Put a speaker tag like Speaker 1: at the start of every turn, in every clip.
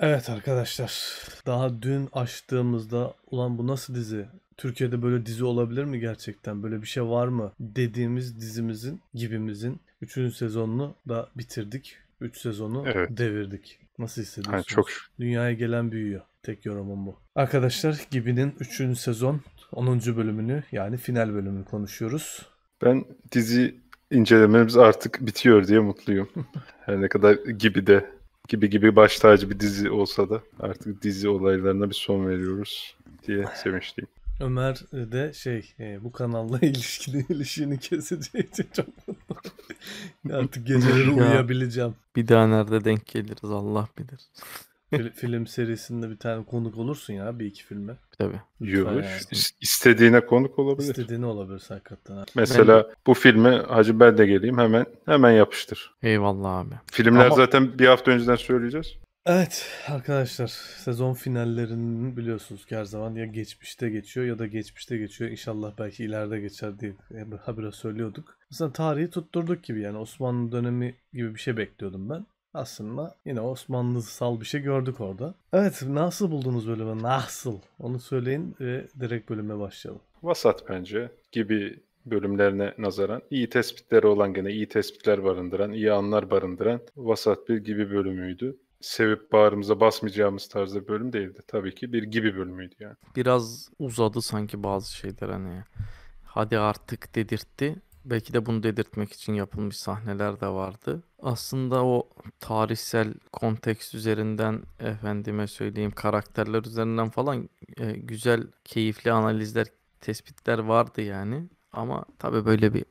Speaker 1: Evet arkadaşlar daha dün açtığımızda ulan bu nasıl dizi? Türkiye'de böyle dizi olabilir mi gerçekten? Böyle bir şey var mı? Dediğimiz dizimizin, gibimizin 3. sezonunu da bitirdik. 3 sezonu evet. devirdik. Nasıl hissediyorsunuz? Yani çok... Dünyaya gelen büyüyor. Tek yorumum bu. Arkadaşlar Gibi'nin 3. sezon 10. bölümünü yani final bölümünü konuşuyoruz.
Speaker 2: Ben dizi incelememiz artık bitiyor diye mutluyum. Her ne kadar gibi de gibi gibi baş tacı bir dizi olsa da artık dizi olaylarına bir son veriyoruz diye sevinçliyim.
Speaker 1: Ömer de şey e, bu kanalla ilişkili ilişkini keseceği için çok artık geceleri uyuyabileceğim.
Speaker 3: Bir daha nerede denk geliriz Allah bilir
Speaker 1: film serisinde bir tane konuk olursun ya bir iki filme. Tabii. Yürüyüş. Yani.
Speaker 2: İstediğine konuk olabilir.
Speaker 1: İstediğine olabilir hakikaten. Mesela
Speaker 2: ben... bu filmi Hacı ben de geleyim hemen hemen yapıştır. Eyvallah abi. Filmler Ama... zaten bir hafta önceden söyleyeceğiz. Evet
Speaker 1: arkadaşlar sezon finallerinin biliyorsunuz ki her zaman ya geçmişte geçiyor ya da geçmişte geçiyor. İnşallah belki ileride geçer diye habire söylüyorduk. Mesela tarihi tutturduk gibi yani Osmanlı dönemi gibi bir şey bekliyordum ben aslında yine Osmanlısal bir şey gördük orada. Evet nasıl buldunuz bölümü? Nasıl? Onu söyleyin ve direkt bölüme
Speaker 2: başlayalım. Vasat bence gibi bölümlerine nazaran iyi tespitleri olan gene iyi tespitler barındıran, iyi anlar barındıran vasat bir gibi bölümüydü sevip bağrımıza basmayacağımız tarzda bir bölüm değildi. Tabii ki bir gibi bölümüydü yani. Biraz
Speaker 3: uzadı sanki bazı şeyler hani. Hadi artık dedirtti belki de bunu dedirtmek için yapılmış sahneler de vardı. Aslında o tarihsel konteks üzerinden efendime söyleyeyim karakterler üzerinden falan e, güzel, keyifli analizler, tespitler vardı yani. Ama tabii böyle bir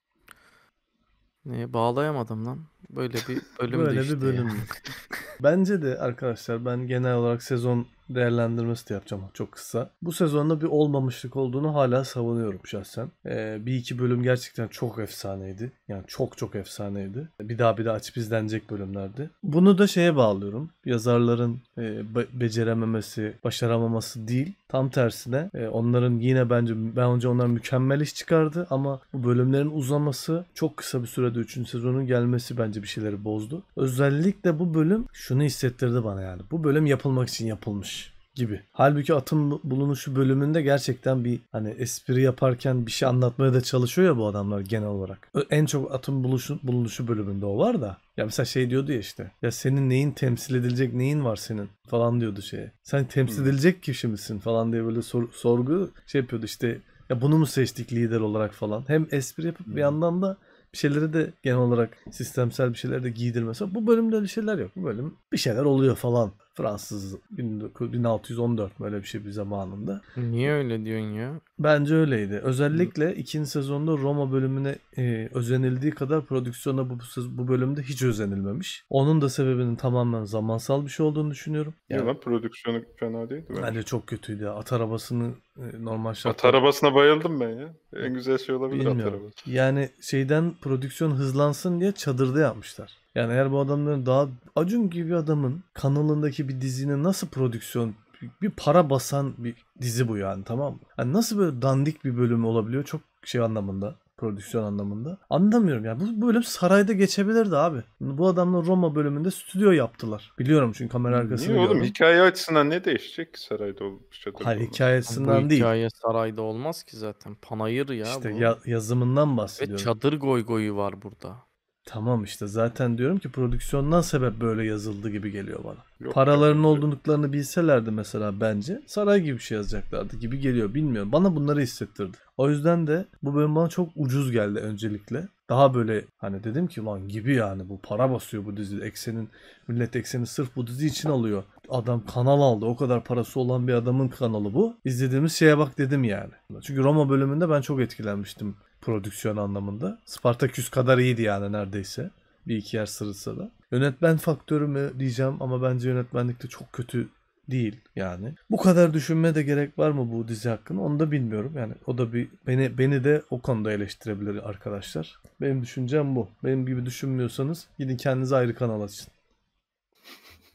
Speaker 3: neye
Speaker 1: bağlayamadım lan.
Speaker 3: Böyle bir bölümdü Böyle bir bölüm.
Speaker 1: Bence de arkadaşlar ben genel olarak sezon değerlendirmesi de yapacağım çok kısa. Bu sezonda bir olmamışlık olduğunu hala savunuyorum şahsen. Ee, bir iki bölüm gerçekten çok efsaneydi. Yani çok çok efsaneydi. Bir daha bir daha açıp izlenecek bölümlerdi. Bunu da şeye bağlıyorum. Yazarların e, be- becerememesi, başaramaması değil. Tam tersine e, onların yine bence ben önce onlar mükemmel iş çıkardı ama bu bölümlerin uzaması çok kısa bir sürede 3. sezonun gelmesi bence bence bir şeyleri bozdu. Özellikle bu bölüm şunu hissettirdi bana yani. Bu bölüm yapılmak için yapılmış gibi. Halbuki atın bulunuşu bölümünde gerçekten bir hani espri yaparken bir şey anlatmaya da çalışıyor ya bu adamlar genel olarak. En çok atın buluşu, bulunuşu bölümünde o var da. Ya mesela şey diyordu ya işte. Ya senin neyin temsil edilecek neyin var senin falan diyordu şeye. Sen temsil hmm. edilecek kişi misin falan diye böyle sor, sorgu şey yapıyordu işte. Ya bunu mu seçtik lider olarak falan. Hem espri yapıp bir hmm. yandan da bir şeyleri de genel olarak sistemsel bir şeyler de giydirmesi. Bu bölümde öyle şeyler yok. Bu bölüm bir şeyler oluyor falan. Fransız 1614 böyle bir şey bir zamanında. Niye öyle diyorsun ya? Bence öyleydi. Özellikle ikinci sezonda Roma bölümüne e, özenildiği kadar prodüksiyona bu, bu bölümde hiç özenilmemiş. Onun da sebebinin tamamen zamansal bir şey olduğunu düşünüyorum. Yani, ya lan
Speaker 2: prodüksiyonu fena değildi. Bence. bence
Speaker 1: çok kötüydü. At arabasını e, normal şartlar. At
Speaker 2: arabasına bayıldım ben ya. En güzel şey olabilir Bilmiyorum. at arabası.
Speaker 1: Yani şeyden prodüksiyon hızlansın diye çadırda yapmışlar. Yani eğer bu adamların daha Acun gibi adamın kanalındaki bir dizine nasıl prodüksiyon bir para basan bir dizi bu yani tamam mı? Yani nasıl böyle dandik bir bölüm olabiliyor çok şey anlamında prodüksiyon anlamında. Anlamıyorum Yani Bu bölüm sarayda geçebilirdi abi. Bu adamla Roma bölümünde stüdyo yaptılar. Biliyorum çünkü kamera arkasını Niye oğlum?
Speaker 2: Hikaye açısından ne değişecek ki sarayda olmuş? Hayır Hikayesinden bu değil. hikaye sarayda olmaz
Speaker 3: ki zaten. Panayır ya İşte bu. Ya- yazımından bahsediyorum. Ve çadır goy goyu var burada.
Speaker 1: Tamam işte zaten diyorum ki prodüksiyondan sebep böyle yazıldı gibi geliyor bana. Yok, Paralarının yok. olduklarını bilselerdi mesela bence saray gibi bir şey yazacaklardı gibi geliyor bilmiyorum. Bana bunları hissettirdi. O yüzden de bu bölüm bana çok ucuz geldi öncelikle. Daha böyle hani dedim ki lan gibi yani bu para basıyor bu dizi. Eksenin millet ekseni sırf bu dizi için alıyor. Adam kanal aldı. O kadar parası olan bir adamın kanalı bu. İzlediğimiz şeye bak dedim yani. Çünkü Roma bölümünde ben çok etkilenmiştim prodüksiyon anlamında. Spartaküs kadar iyiydi yani neredeyse. Bir iki yer sırıtsa da. Yönetmen faktörü mü diyeceğim ama bence yönetmenlik de çok kötü değil yani. Bu kadar düşünme de gerek var mı bu dizi hakkında onu da bilmiyorum. Yani o da bir beni beni de o konuda eleştirebilir arkadaşlar. Benim düşüncem bu. Benim gibi düşünmüyorsanız gidin kendinize ayrı kanal açın.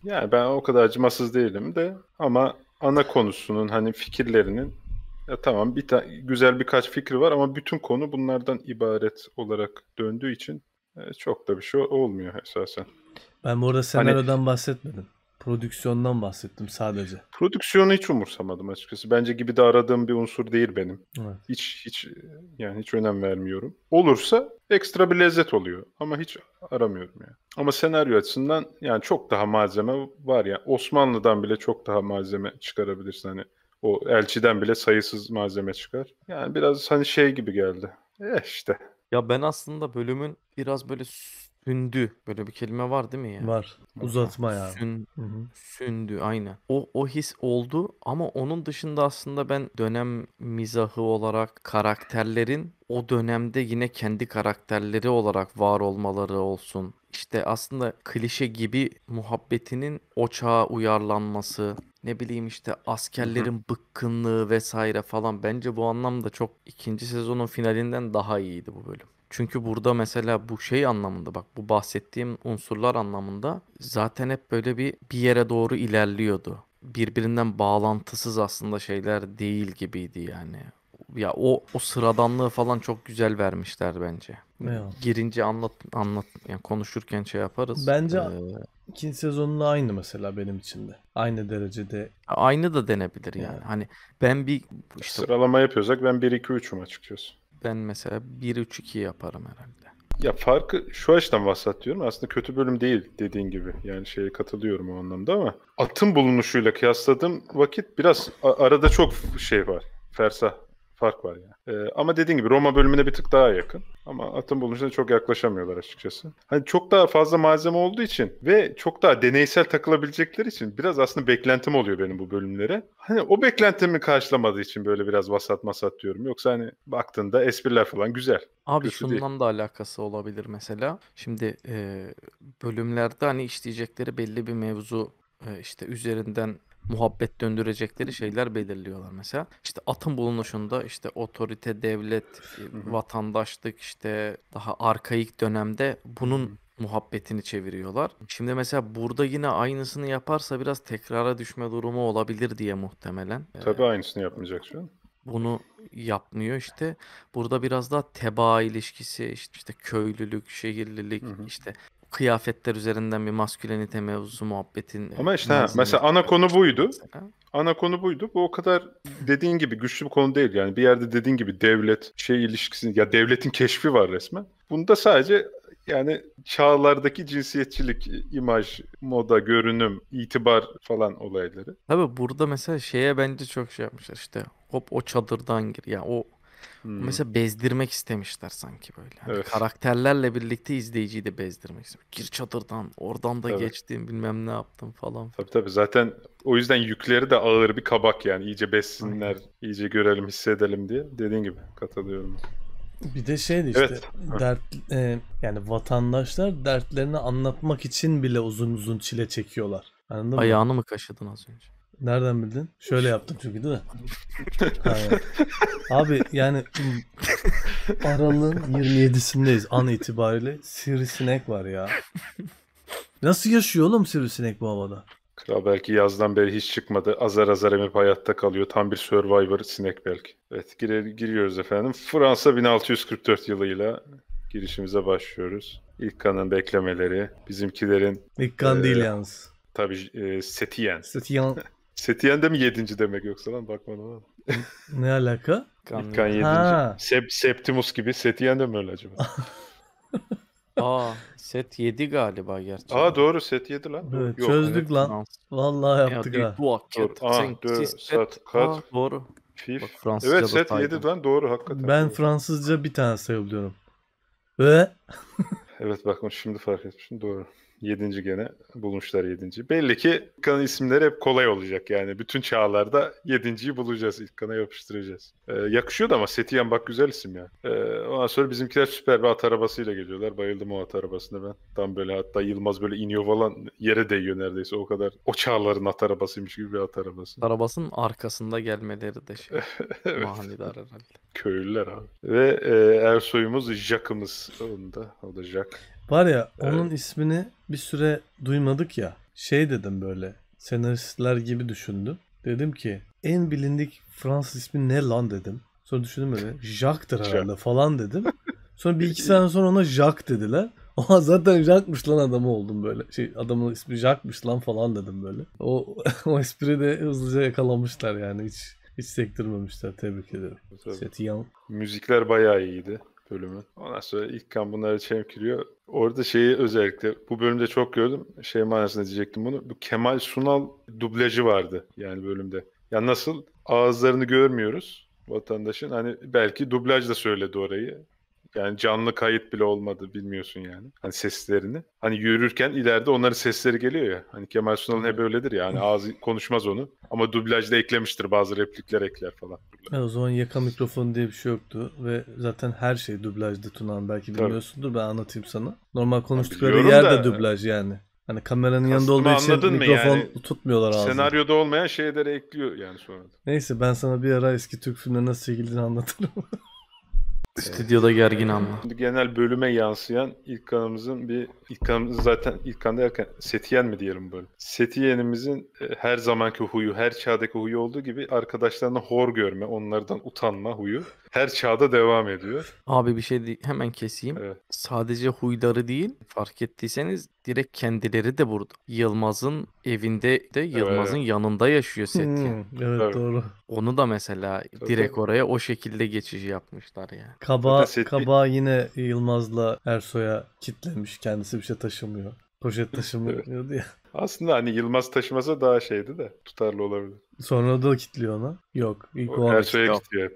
Speaker 2: Yani ben o kadar acımasız değilim de ama ana konusunun hani fikirlerinin ya tamam bir ta- güzel birkaç fikri var ama bütün konu bunlardan ibaret olarak döndüğü için e, çok da bir şey olmuyor esasen.
Speaker 1: Ben burada arada hani senaryodan hani, bahsetmedim. Prodüksiyondan
Speaker 2: bahsettim sadece. Prodüksiyonu hiç umursamadım açıkçası. Bence gibi de aradığım bir unsur değil benim. Evet. Hiç hiç yani hiç önem vermiyorum. Olursa ekstra bir lezzet oluyor ama hiç aramıyorum yani. Ama senaryo açısından yani çok daha malzeme var ya. Yani. Osmanlı'dan bile çok daha malzeme çıkarabilirsin hani o elçiden bile sayısız malzeme çıkar. Yani biraz hani şey gibi geldi. E işte.
Speaker 3: Ya ben aslında bölümün biraz böyle sündü. Böyle bir kelime var değil mi ya? Var. Uzatma ya. Sün, sündü aynen. O, o his oldu ama onun dışında aslında ben dönem mizahı olarak karakterlerin o dönemde yine kendi karakterleri olarak var olmaları olsun. İşte aslında klişe gibi muhabbetinin o çağa uyarlanması, ne bileyim işte askerlerin Hı-hı. bıkkınlığı vesaire falan bence bu anlamda çok ikinci sezonun finalinden daha iyiydi bu bölüm. Çünkü burada mesela bu şey anlamında bak bu bahsettiğim unsurlar anlamında zaten hep böyle bir bir yere doğru ilerliyordu. Birbirinden bağlantısız aslında şeyler değil gibiydi yani. Ya o o sıradanlığı falan çok güzel vermişler bence. Evet. Girince anlat anlat yani konuşurken şey yaparız. Bence
Speaker 1: ee, ikinci sezonla aynı mesela benim için de. Aynı derecede.
Speaker 3: Aynı da denebilir yani. yani. Hani ben bir işte sıralama yapıyorsak ben 1 2 3'üm açıkçası. Ben mesela 1 3 2 yaparım herhalde.
Speaker 2: Ya farkı şu açıdan bahsediyorum. Aslında kötü bölüm değil dediğin gibi. Yani şeye katılıyorum o anlamda ama atın bulunuşuyla kıyasladığım vakit biraz arada çok şey var. fersa fark var yani. E, ama dediğin gibi Roma bölümüne bir tık daha yakın. Ama atın bulunuşuna çok yaklaşamıyorlar açıkçası. Hani çok daha fazla malzeme olduğu için ve çok daha deneysel takılabilecekleri için biraz aslında beklentim oluyor benim bu bölümlere. Hani o beklentimi karşılamadığı için böyle biraz vasat masat diyorum. Yoksa hani baktığında espriler falan güzel. Abi Kötü şundan
Speaker 3: değil. da alakası olabilir mesela. Şimdi e, bölümlerde hani işleyecekleri belli bir mevzu e, işte üzerinden muhabbet döndürecekleri şeyler belirliyorlar mesela. İşte atın bulunuşunda işte otorite, devlet, vatandaşlık işte daha arkaik dönemde bunun muhabbetini çeviriyorlar. Şimdi mesela burada yine aynısını yaparsa biraz tekrara düşme durumu olabilir diye muhtemelen.
Speaker 2: Ee, Tabii aynısını yapmayacak şu an
Speaker 3: bunu yapmıyor işte. Burada biraz daha teba ilişkisi, işte, işte köylülük, şehirlilik, hı hı. işte kıyafetler üzerinden bir maskülenite mevzusu muhabbetin. E, Ama işte ha, mesela ana konu
Speaker 2: buydu. Mesela. Ana konu buydu. Bu o kadar dediğin gibi güçlü bir konu değil. Yani bir yerde dediğin gibi devlet şey ilişkisi ya devletin keşfi var resmen. Bunda sadece yani çağlardaki cinsiyetçilik, imaj, moda, görünüm, itibar falan olayları.
Speaker 3: Tabii burada mesela şeye bence çok şey yapmışlar işte. Hop o çadırdan gir. yani o Hmm. Mesela bezdirmek istemişler sanki böyle. Hani evet. Karakterlerle birlikte izleyiciyi de
Speaker 2: bezdirmek istemiş.
Speaker 3: Gir çadırdan, oradan da evet. geçtim, bilmem ne yaptım falan.
Speaker 2: Tabii tabii zaten o yüzden yükleri de ağır bir kabak yani. iyice bessinler, Aynen. iyice görelim, hissedelim diye. Dediğin gibi katılıyorum.
Speaker 1: Bir de şey işte evet. dert e, yani vatandaşlar dertlerini anlatmak için bile uzun uzun çile çekiyorlar. Anladın Ayağını mı? mı kaşıdın az önce? Nereden bildin? Şöyle yaptım çünkü değil mi? Abi yani Aralık'ın 27'sindeyiz an itibariyle. Sivrisinek var ya. Nasıl yaşıyor oğlum sivrisinek bu havada?
Speaker 2: Kral belki yazdan beri hiç çıkmadı. Azar azar emip hayatta kalıyor. Tam bir Survivor sinek belki. Evet girer, giriyoruz efendim. Fransa 1644 yılıyla girişimize başlıyoruz. İlk kanın beklemeleri. Bizimkilerin... İlk kan e, değil yalnız. Tabii e, Setien.
Speaker 1: Setien
Speaker 2: Setiyen'de mi yedinci demek yoksa lan bakma ama.
Speaker 1: ne alaka?
Speaker 2: İlkan yedinci, Sep Septimus gibi Setiyen'de mi öyle acaba? Aa set yedi galiba gerçekten. Aa doğru set yedi lan. Evet, Yok, çözdük evet. lan. Vallahi yaptık ya, ha. Bu hakikat. Aa, dö, set, kat, doğru. Fif. Bak, evet set yedi lan doğru hakikaten. Ben doğru.
Speaker 1: Fransızca bir tane sayılıyorum. Ve?
Speaker 2: evet bak şimdi fark etmişim doğru. Yedinci gene bulmuşlar yedinci. Belli ki İlkan'ın isimleri hep kolay olacak yani. Bütün çağlarda yedinciyi bulacağız. İlkan'a yapıştıracağız. Ee, yakışıyor da ama Setiyan bak güzel isim ya. Ee, ondan sonra bizimkiler süper bir at arabasıyla geliyorlar. Bayıldım o at arabasına ben. Tam böyle hatta Yılmaz böyle iniyor falan yere değiyor neredeyse. O kadar o çağların at arabasıymış gibi bir at arabası.
Speaker 3: Arabasının arkasında gelmeleri de şey. evet. Manidar herhalde.
Speaker 2: Köylüler abi. Ve e, Ersoy'umuz Jack'ımız onda. O da Jack. Var
Speaker 1: ya evet. onun ismini bir süre duymadık ya. Şey dedim böyle senaristler gibi düşündüm. Dedim ki en bilindik Fransız ismi ne lan dedim. Sonra düşündüm böyle Jacques'tır herhalde falan dedim. Sonra bir iki sene sonra ona Jacques dediler. Aha zaten Jack'mış lan adamı oldum böyle. Şey adamın ismi Jack'mış lan falan dedim böyle. O o espri de hızlıca yakalamışlar yani hiç hiç sektirmemişler. Tebrik ederim. Seti
Speaker 2: Müzikler bayağı iyiydi bölümün. Ondan sonra ilk kan bunları çemkiriyor. Orada şeyi özellikle bu bölümde çok gördüm. Şey manasında diyecektim bunu. Bu Kemal Sunal dublajı vardı yani bölümde. Ya nasıl ağızlarını görmüyoruz vatandaşın. Hani belki dublaj da söyledi orayı. Yani canlı kayıt bile olmadı bilmiyorsun yani. Hani seslerini. Hani yürürken ileride onların sesleri geliyor ya. Hani Kemal Sunal'ın hep öyledir ya. Hani ağzı konuşmaz onu. Ama dublajda eklemiştir bazı replikler ekler falan.
Speaker 1: Ya e, o zaman yaka mikrofonu diye bir şey yoktu. Ve zaten her şey dublajdı Tunan. Belki bilmiyorsundur ben anlatayım sana. Normal konuştukları yani yer de e, dublaj yani. Hani kameranın Kastımı yanında olduğu için mikrofon yani, tutmuyorlar ağzını.
Speaker 2: Senaryoda olmayan şeyleri ekliyor yani sonra.
Speaker 1: Neyse ben sana bir ara eski Türk filmlerine nasıl çekildiğini anlatırım. Stüdyoda gergin ama.
Speaker 2: Genel bölüme yansıyan ilk kanımızın bir ilk kanımız zaten ilk kan derken Setiyen mi diyelim böyle? Setiyenimizin e, her zamanki huyu, her çağdaki huyu olduğu gibi arkadaşlarına hor görme, onlardan utanma huyu her çağda devam ediyor.
Speaker 3: Abi bir şey hemen keseyim. Evet. Sadece huyları değil fark ettiyseniz direkt kendileri de burada. Yılmaz'ın evinde de Yılmaz'ın evet. yanında yaşıyor Setyen. Hmm, evet, evet doğru. Onu da mesela Tabii. direkt oraya o şekilde geçici
Speaker 2: yapmışlar yani.
Speaker 3: Kaba
Speaker 1: kaba yine Yılmaz'la Ersoy'a kitlemiş. Kendisi bir şey taşımıyor. Poşet taşımıyor diye.
Speaker 2: Aslında hani Yılmaz taşımasa daha şeydi de tutarlı olabilir.
Speaker 1: Sonra da o kitliyor ona. Yok. ilk o, o Ersoy'a
Speaker 2: kitliyor.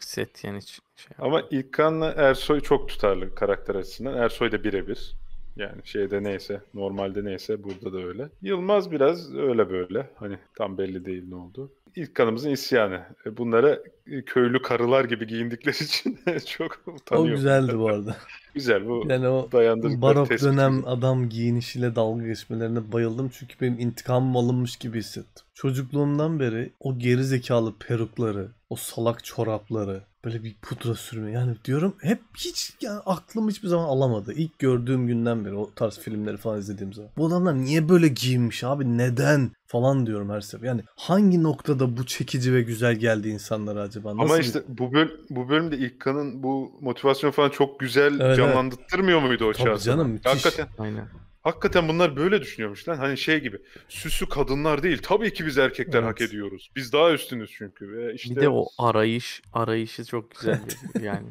Speaker 2: Set yani şey. Ama İlkan'la Ersoy çok tutarlı karakter açısından. Ersoy da birebir. Yani şeyde neyse, normalde neyse burada da öyle. Yılmaz biraz öyle böyle. Hani tam belli değil ne oldu. İlk kanımızın isyanı. E, bunlara e, köylü karılar gibi giyindikleri için çok utanıyorum. O güzeldi bu arada. Güzel bu yani o barok dönem
Speaker 1: gibi. adam giyinişiyle dalga geçmelerine bayıldım. Çünkü benim intikamım alınmış gibi hissettim. Çocukluğumdan beri o geri zekalı perukları, o salak çorapları, böyle bir pudra sürme yani diyorum hep hiç yani aklım hiçbir zaman alamadı. İlk gördüğüm günden beri o tarz filmleri falan izlediğim zaman. Bu adamlar niye böyle giyinmiş abi neden falan diyorum her sefer. Yani hangi noktada bu çekici ve güzel geldi insanlara acaba? Nasıl Ama işte
Speaker 2: bu, böl bu bölümde İlkan'ın bu motivasyon falan çok güzel evet, canlandırmıyor evet. muydu o Tabii çağrı? canım müthiş. Hakikaten. Aynen. Hakikaten bunlar böyle düşünüyormuş lan. Hani şey gibi. Süsü kadınlar değil. Tabii ki biz erkekler evet. hak ediyoruz. Biz daha üstünüz çünkü. Ve işte... Bir de o
Speaker 3: arayış, arayışı çok güzel. yani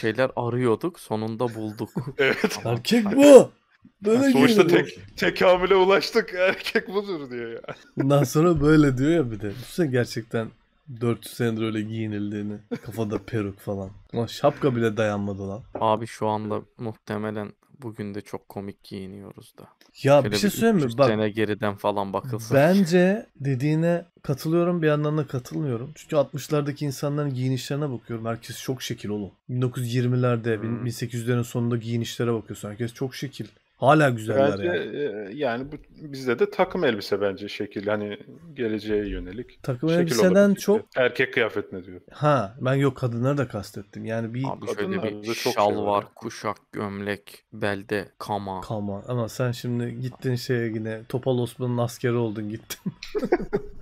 Speaker 3: şeyler arıyorduk. Sonunda bulduk. evet. Erkek
Speaker 2: bu. Böyle yani sonuçta tek, tekamüle ulaştık. Erkek budur diyor ya. Bundan
Speaker 1: sonra böyle diyor ya bir de. Düşünsene gerçekten 400 senedir öyle giyinildiğini. Kafada peruk falan. Ulan şapka bile dayanmadı lan. Abi şu anda muhtemelen Bugün de
Speaker 3: çok komik giyiniyoruz da. Ya Şöyle şey bir şey söyleyeyim mi? Bak. Sene geriden falan bakılsın. Bence
Speaker 1: dediğine katılıyorum bir yandan da katılmıyorum. Çünkü 60'lardaki insanların giyinişlerine bakıyorum.
Speaker 2: Herkes çok şekil oğlum.
Speaker 1: 1920'lerde, hmm. 1800'lerin sonunda giyinişlere bakıyorsun. Herkes çok şekil. Hala güzeller bence, yani.
Speaker 2: E, yani bu, bizde de takım elbise bence şekil hani geleceğe yönelik. Takım şekil elbiseden çok e, erkek kıyafet ne diyor?
Speaker 1: Ha ben yok kadınları da kastettim. Yani bir Abi şöyle bir çok şey şal şey
Speaker 3: var, kuşak, gömlek, belde,
Speaker 1: kama. Kama ama sen şimdi gittin şeye yine Topal Osman'ın askeri oldun gittin.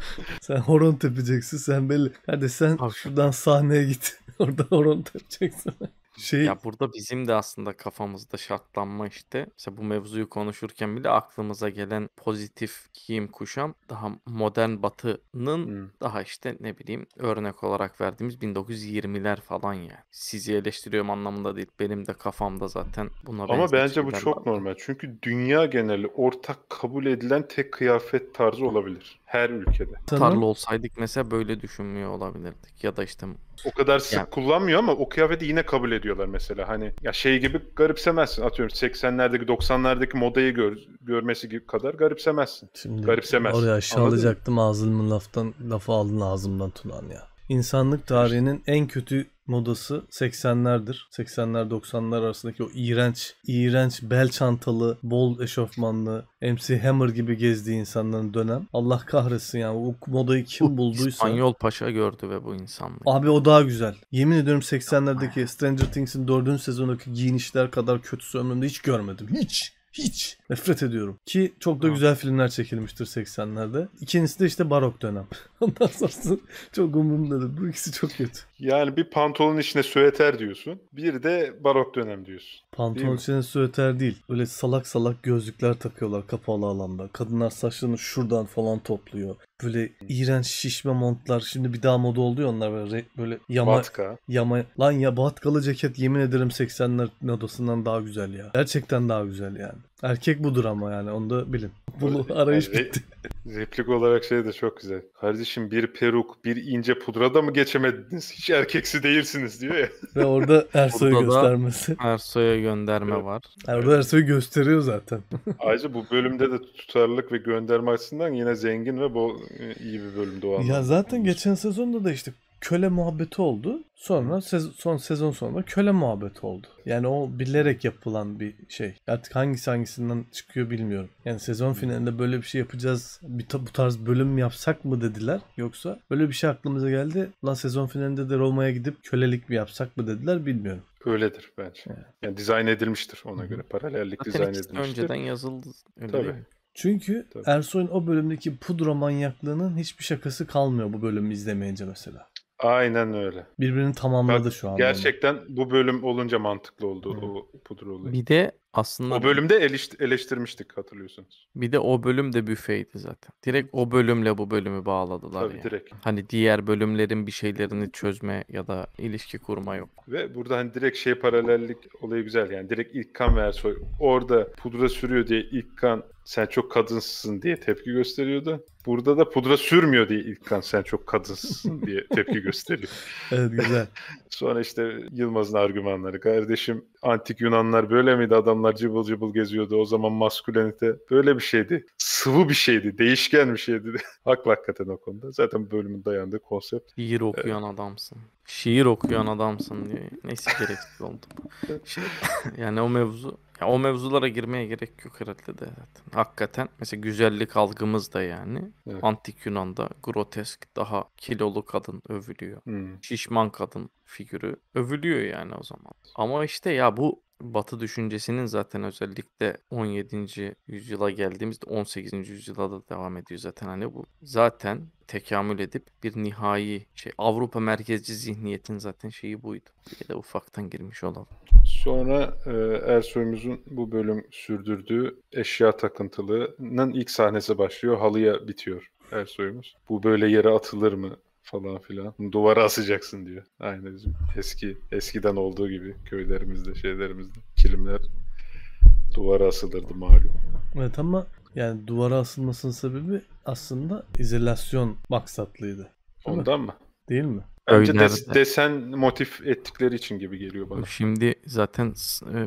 Speaker 1: sen horon tepeceksin sen belli. Hadi sen Abi. şuradan sahneye git. Orada horon tepeceksin.
Speaker 3: Şey Ya burada bizim de aslında kafamızda şartlanma işte. Mesela bu mevzuyu konuşurken bile aklımıza gelen pozitif giyim kuşam daha modern batının Hı. daha işte ne bileyim örnek olarak verdiğimiz 1920'ler falan yani. Sizi eleştiriyorum anlamında değil. Benim de kafamda zaten buna Ama benzer bence bu çok
Speaker 2: var. normal. Çünkü dünya geneli ortak kabul edilen tek kıyafet tarzı olabilir. Her ülkede. Tarla
Speaker 3: olsaydık mesela böyle düşünmüyor olabilirdik. Ya da işte
Speaker 2: o kadar sık yani. kullanmıyor ama o kıyafeti yine kabul ediyorlar mesela. Hani ya şey gibi garipsemezsin. Atıyorum 80'lerdeki 90'lardaki modayı gör, görmesi gibi kadar garipsemezsin. Şimdi garipsemez. Oraya aşağılayacaktım
Speaker 1: ağzımın laftan lafı aldın ağzımdan Tunan ya. İnsanlık tarihinin en kötü modası 80'lerdir. 80'ler 90'lar arasındaki o iğrenç, iğrenç bel çantalı, bol eşofmanlı, MC Hammer gibi gezdiği insanların dönem. Allah kahretsin yani o modayı kim bulduysa. İspanyol
Speaker 3: Paşa gördü ve bu insanlığı.
Speaker 1: Abi o daha güzel. Yemin ediyorum 80'lerdeki Stranger Things'in 4. sezonundaki giyinişler kadar kötüsü ömrümde hiç görmedim. Hiç. Hiç. Nefret ediyorum. Ki çok da güzel filmler çekilmiştir 80'lerde. İkincisi de işte barok dönem. Ondan sonrası çok umurumda değil. Bu ikisi çok kötü.
Speaker 2: Yani bir pantolon içine süeter diyorsun. Bir de barok dönem diyorsun. Pantolon içine
Speaker 1: süeter değil. Böyle salak salak gözlükler takıyorlar kapalı alanda. Kadınlar saçlarını şuradan falan topluyor. Böyle iğrenç şişme montlar. Şimdi bir daha moda oluyor onlar böyle, böyle yama. Batka. Yama. Lan ya batkalı ceket yemin ederim 80'ler modasından daha güzel ya. Gerçekten daha güzel yani. Erkek budur ama yani onu da bilin. Bunu arayış yani, bitti.
Speaker 2: Replik olarak şey de çok güzel. Kardeşim bir peruk, bir ince pudra da mı geçemediniz? Hiç erkeksi değilsiniz diyor ya. Ve orada Ersoy'u göstermesi.
Speaker 3: Ersoy'a gönderme evet. var.
Speaker 1: Yani orada Ersoy'u gösteriyor zaten.
Speaker 2: Ayrıca bu bölümde de tutarlılık ve gönderme açısından yine zengin ve bu iyi bir bölümdü o anlamda. Ya
Speaker 1: zaten geçen sezonda da işte köle muhabbeti oldu. Sonra sez- son sezon sonunda köle muhabbeti oldu. Yani o bilerek yapılan bir şey. Artık hangisi hangisinden çıkıyor bilmiyorum. Yani sezon finalinde böyle bir şey yapacağız. Bir ta- bu tarz bölüm yapsak mı dediler. Yoksa böyle bir şey aklımıza geldi. Lan sezon finalinde de Roma'ya gidip kölelik mi yapsak mı dediler bilmiyorum.
Speaker 2: Öyledir bence. Yani dizayn edilmiştir ona göre. Paralellik dizayn edilmiştir. önceden yazıldı. Öyle Tabii. değil mi?
Speaker 1: Çünkü Tabii. Ersoy'un o bölümdeki pudra manyaklığının hiçbir şakası kalmıyor bu bölümü izlemeyince mesela.
Speaker 2: Aynen öyle.
Speaker 1: Birbirini tamamladı Bak, şu an. Gerçekten
Speaker 2: bu bölüm olunca mantıklı oldu Hı. o pudra olayı. Bir de aslında o bölümde eleştirmiştik hatırlıyorsunuz.
Speaker 3: Bir de o bölüm de büfeydi zaten. Direkt o bölümle bu bölümü bağladılar. Tabii yani. direkt. Hani diğer bölümlerin bir şeylerini çözme ya da ilişki
Speaker 2: kurma yok. Ve burada hani direkt şey paralellik olayı güzel yani. Direkt ilk kan ve orada pudra sürüyor diye ilk kan sen çok kadınsın diye tepki gösteriyordu. Burada da pudra sürmüyor diye ilk kan sen çok kadınsın diye tepki gösteriyor. evet güzel. Sonra işte Yılmaz'ın argümanları. Kardeşim antik Yunanlar böyle miydi adam insanlar cıbıl cıbıl geziyordu. O zaman maskülenite böyle bir şeydi. Sıvı bir şeydi. Değişken bir şeydi. Haklı hakikaten o konuda. Zaten bölümün dayandığı konsept. Şiir okuyan ee, adamsın.
Speaker 3: Şiir okuyan adamsın diye. Neyse gereksiz oldu. şey, yani o mevzu ya
Speaker 2: o mevzulara
Speaker 3: girmeye gerek yok herhalde de. Evet. Hakikaten mesela güzellik algımız da yani. Evet. Antik Yunan'da grotesk daha kilolu kadın övülüyor. Hmm. Şişman kadın figürü övülüyor yani o zaman. Ama işte ya bu Batı düşüncesinin zaten özellikle 17. yüzyıla geldiğimizde 18. yüzyıla da devam ediyor zaten hani bu. Zaten tekamül edip bir nihai şey Avrupa merkezci zihniyetin zaten şeyi buydu. Bir de ufaktan girmiş olalım.
Speaker 2: Sonra e, Ersoy'umuzun bu bölüm sürdürdüğü eşya takıntılığının ilk sahnesi başlıyor. Halıya bitiyor Ersoy'umuz. Bu böyle yere atılır mı falan filan. Duvara asacaksın diyor. Aynı bizim eski eskiden olduğu gibi köylerimizde, şeylerimizde kilimler duvara asılırdı malum.
Speaker 1: Evet ama yani duvara asılmasının sebebi aslında izolasyon maksatlıydı. Değil Ondan mi? mı? Değil mi?
Speaker 2: Bence de, desen motif ettikleri için gibi geliyor bana.
Speaker 3: Şimdi zaten e,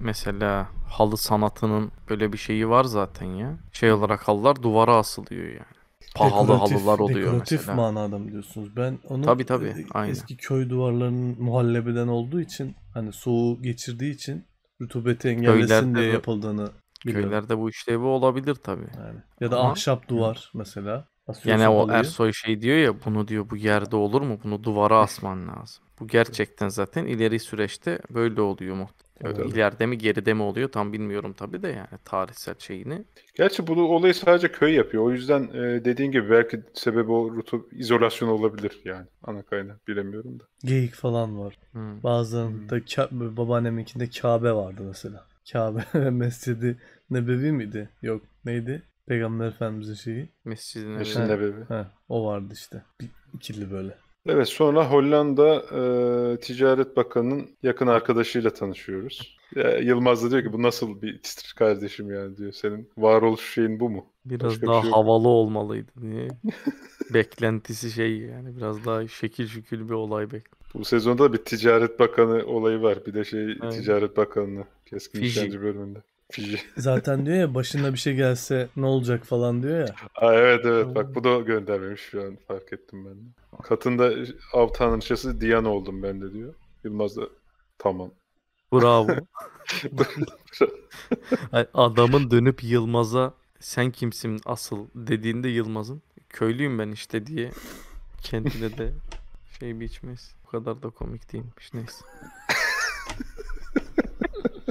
Speaker 3: mesela halı sanatının böyle bir şeyi var zaten ya. Şey olarak halılar duvara asılıyor yani pahalı dekoratif, halılar oluyor dekoratif mesela.
Speaker 1: manada mı diyorsunuz? Ben onu tabii, tabii, e, aynen. eski köy duvarlarının muhallebeden olduğu için hani soğuğu geçirdiği için rutubeti engellesin köylerde, diye
Speaker 3: yapıldığını biliyorum. Köylerde bu işlevi olabilir tabii. Yani. Ya
Speaker 1: da Ama, ahşap duvar mesela. Asıyorsun yani o halıyı. Ersoy
Speaker 3: şey diyor ya bunu diyor bu yerde olur mu? Bunu duvara asman lazım. Bu gerçekten zaten ileri süreçte böyle oluyor muhtemelen. Evet, hani evet. İleride mi geride mi oluyor tam bilmiyorum tabi de yani tarihsel şeyini.
Speaker 2: Gerçi bunu olayı sadece köy yapıyor. O yüzden e, dediğin gibi belki sebebi o rutu izolasyon olabilir yani. Ana kaynağı bilemiyorum da.
Speaker 1: Geyik falan var. Hmm. Bazılarında hmm. Ka- babaannemekinde Kabe vardı mesela. Kabe mescidi Nebevi miydi? Yok neydi? Peygamber Efendimiz'in şeyi. mescid Nebevi. mescid Nebevi. Ha, o vardı işte. Bir, ikili böyle.
Speaker 2: Evet sonra Hollanda e, Ticaret Bakanı'nın yakın arkadaşıyla tanışıyoruz. Ya, Yılmaz da diyor ki bu nasıl bir titri kardeşim yani diyor. Senin varoluş şeyin bu mu? Biraz Başka daha bir şey havalı olmalıydı diye.
Speaker 3: Beklentisi şey yani biraz daha şekil şükül bir olay bek.
Speaker 2: Bu sezonda bir Ticaret Bakanı olayı var. Bir de şey evet. Ticaret Bakanlığı keskin işlemci bölümünde. Fiji.
Speaker 1: Zaten diyor ya başına bir şey gelse ne olacak falan diyor ya.
Speaker 2: Aa, evet evet bak bu da göndermemiş şu an fark ettim ben de. Katında av tanrıçası Diana oldum ben de diyor. Yılmaz da tamam. Bravo.
Speaker 3: Adamın dönüp Yılmaz'a sen kimsin asıl dediğinde Yılmaz'ın köylüyüm ben işte diye kendine de şey biçmez. Bu kadar da komik
Speaker 1: değilmiş neyse.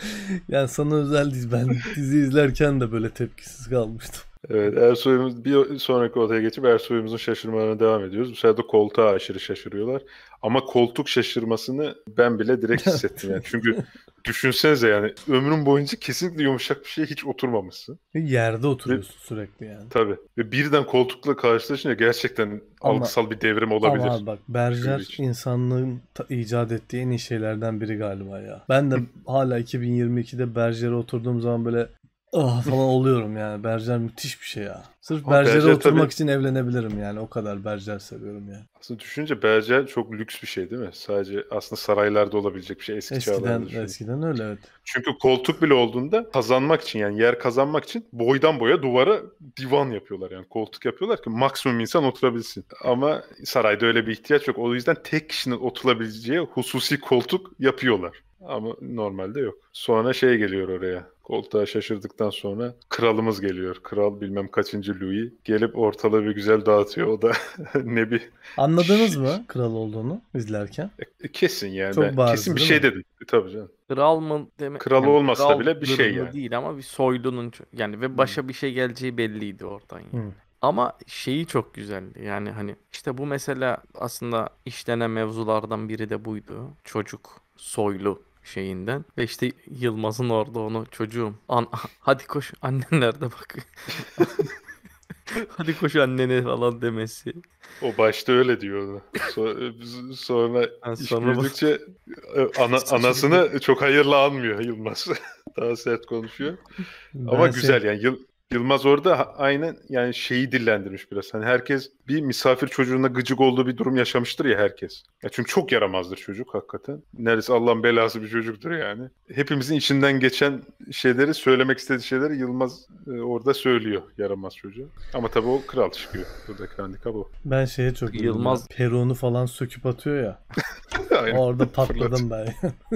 Speaker 1: yani sana özel diz Ben dizi izlerken de böyle tepkisiz kalmıştım.
Speaker 2: Evet Ersoy'umuz bir sonraki odaya geçip Ersoy'umuzun şaşırmalarına devam ediyoruz. Bu sefer de koltuğa aşırı şaşırıyorlar. Ama koltuk şaşırmasını ben bile direkt hissettim. Yani. Çünkü Düşünsenize yani ömrün boyunca kesinlikle yumuşak bir şeye hiç oturmamışsın.
Speaker 1: Yerde oturuyorsun Ve, sürekli yani.
Speaker 2: Tabii. Ve birden koltukla karşılaşınca gerçekten algısal bir devrim olabilir. Ama bak Berger
Speaker 1: insanlığın icat ettiği en iyi şeylerden biri galiba ya. Ben de hala 2022'de Berger'e oturduğum zaman böyle ah falan oluyorum yani. Berjer müthiş bir şey ya. Sırf Ama Berjer'e Berger oturmak tabii... için evlenebilirim yani. O kadar Berjer seviyorum yani.
Speaker 2: Aslında düşünce Berjer çok lüks bir şey değil mi? Sadece aslında saraylarda olabilecek bir şey eski eskiden, Eskiden öyle evet. Çünkü koltuk bile olduğunda kazanmak için yani yer kazanmak için boydan boya duvara divan yapıyorlar yani. Koltuk yapıyorlar ki maksimum insan oturabilsin. Ama sarayda öyle bir ihtiyaç yok. O yüzden tek kişinin oturabileceği hususi koltuk yapıyorlar. Ama normalde yok. Sonra şey geliyor oraya. Koltuğa şaşırdıktan sonra kralımız geliyor. Kral bilmem kaçıncı Louis. Gelip ortalığı bir güzel dağıtıyor. O da ne bir... Anladınız mı kral olduğunu izlerken? E, e, kesin yani. Çok ben, kesin bir şey dedim. E, tabii canım. Kral mı demek? Kralı yani olmasa kral bile bir şey yani. Değil
Speaker 3: ama bir soylunun yani ve başa hmm. bir şey geleceği belliydi oradan yani. Hmm. Ama şeyi çok güzeldi. Yani hani işte bu mesela aslında işlenen mevzulardan biri de buydu. Çocuk soylu şeyinden. Ve işte Yılmaz'ın orada onu çocuğum. An hadi koş annen nerede bak. Hadi koş annene falan demesi.
Speaker 2: O başta öyle diyordu. E, sonra, sonra, yani sonra büyüdükçe e, ana, anasını çok hayırlı anmıyor Yılmaz. Daha sert konuşuyor. Ben Ama güzel yani. Yıl, Yılmaz orada aynen yani şeyi dillendirmiş biraz. Hani herkes bir misafir çocuğuna gıcık olduğu bir durum yaşamıştır ya herkes. Ya çünkü çok yaramazdır çocuk hakikaten. Neredeyse Allah'ın belası bir çocuktur yani. Hepimizin içinden geçen şeyleri, söylemek istediği şeyleri Yılmaz e, orada söylüyor yaramaz çocuğu. Ama tabii o kral çıkıyor. Buradaki handikap bu. Ben şeye çok Yılmaz
Speaker 1: Peru'nu falan söküp atıyor ya. orada patladım ben.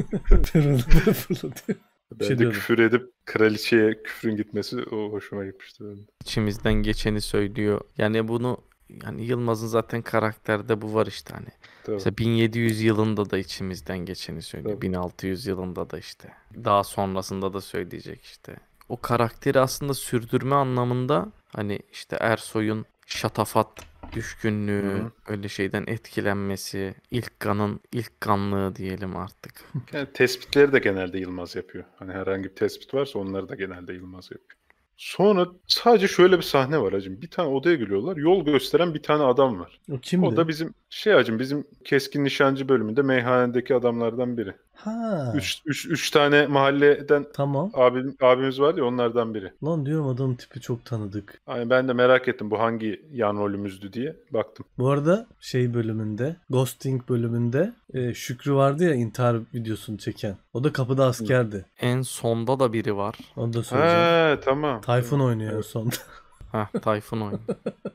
Speaker 1: Peru'nu fırlatıyor.
Speaker 2: Bir şey diyordum. küfür edip kraliçeye küfrün gitmesi o hoşuma gitmişti benim.
Speaker 3: İçimizden geçeni söylüyor. Yani bunu yani Yılmaz'ın zaten karakterde bu var işte hani. Tabii. Mesela 1700 yılında da içimizden geçeni söylüyor. Tabii. 1600 yılında da işte. Daha sonrasında da söyleyecek işte. O karakteri aslında sürdürme anlamında hani işte Ersoy'un şatafat düşkünlüğü, Hı-hı. öyle şeyden etkilenmesi, ilk kanın ilk kanlığı
Speaker 2: diyelim artık. Yani tespitleri de genelde Yılmaz yapıyor. Hani herhangi bir tespit varsa onları da genelde Yılmaz yapıyor. Sonra sadece şöyle bir sahne var hacım. Bir tane odaya giriyorlar. Yol gösteren bir tane adam var. O kimdi? O da bizim şey hacım bizim keskin nişancı bölümünde meyhanedeki adamlardan biri. Ha. Üç, üç, üç tane mahalleden tamam. abim, abimiz var ya onlardan biri.
Speaker 1: Lan diyorum adam tipi çok tanıdık.
Speaker 2: Yani ben de merak ettim bu hangi yan rolümüzdü diye baktım.
Speaker 1: Bu arada şey bölümünde Ghosting bölümünde e, Şükrü vardı ya intihar videosunu çeken. O da kapıda askerdi. En sonda da biri var. Onu da söyleyeceğim. He tamam. Tayfun oynuyor evet. sonda. Ha Tayfun oyunu.